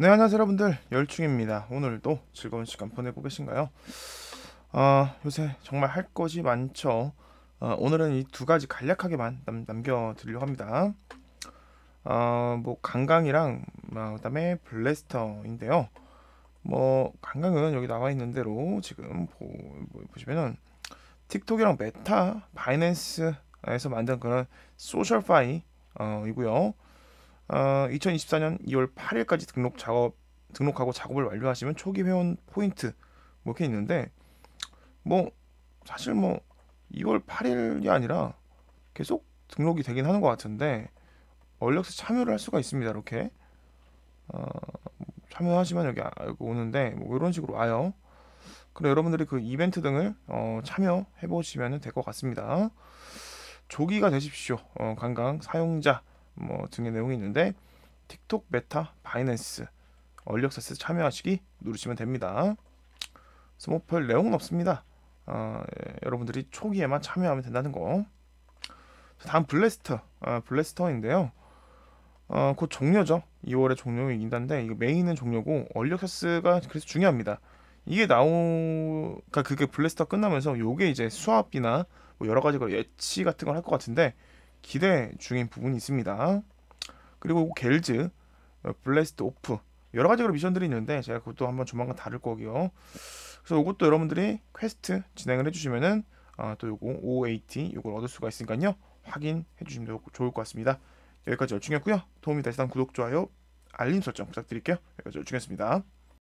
네 안녕하세요 여러분들 열충입니다 오늘도 즐거운 시간 보내고 계신가요? 어, 요새 정말 할 것이 많죠 어, 오늘은 이 두 가지 간략하게만 남, 겨드리려고 합니다 어, 뭐 강강이랑 어, 그 다음에 블래스터인데요 뭐 강강은 여기 나와 있는 대로 지금 보, 뭐 보시면은 틱톡이랑 메타 바이낸스에서 만든 그런 소셜 파이 어, 이고요 어, 2024년 2월 8일까지 등록 작업 등록하고 작업을 완료하시면 초기 회원 포인트 뭐 이렇게 있는데 뭐 사실 뭐 2월 8일이 아니라 계속 등록이 되긴 하는 것 같은데 얼렉스 참여를 할 수가 있습니다 이렇게 어, 참여하시면 여기 아, 오는데 뭐 이런 식으로 와요 그럼 여러분들이 그 이벤트 등을 어, 참여해 보시면 될 것 같습니다 조기가 되십시오 어, 관광 사용자 뭐 등의 내용이 있는데 틱톡, 메타, 바이낸스 얼력액스 참여하시기 누르시면 됩니다. 스모펠 내용은 없습니다. 어, 예, 여러분들이 초기에만 참여하면 된다는 거. 다음 블래스터, 아, 어, 블래스터인데요. 어, 곧 종료죠. 2월에 종료이긴한데 이거 메인은 종료고 얼력액스가 그래서 중요합니다. 이게 나오, 그러니까 그게 블래스터 끝나면서 요게 이제 수압이나 뭐 여러 가지 걸 예치 같은 걸 할 것 같은데 기대 중인 부분이 있습니다. 그리고 겔즈, 어, 블레스트 오프 여러 가지로 미션들이 있는데 제가 그것도 한번 조만간 다룰 거고요. 그래서 이것도 여러분들이 퀘스트 진행을 해주시면은 아, 또 요거 OAT 이걸 얻을 수가 있으니까요. 확인해 주시면 좋을 것 같습니다. 여기까지 열중이었고요. 도움이 되시다면 구독, 좋아요, 알림 설정 부탁드릴게요. 여기까지 열중이었습니다.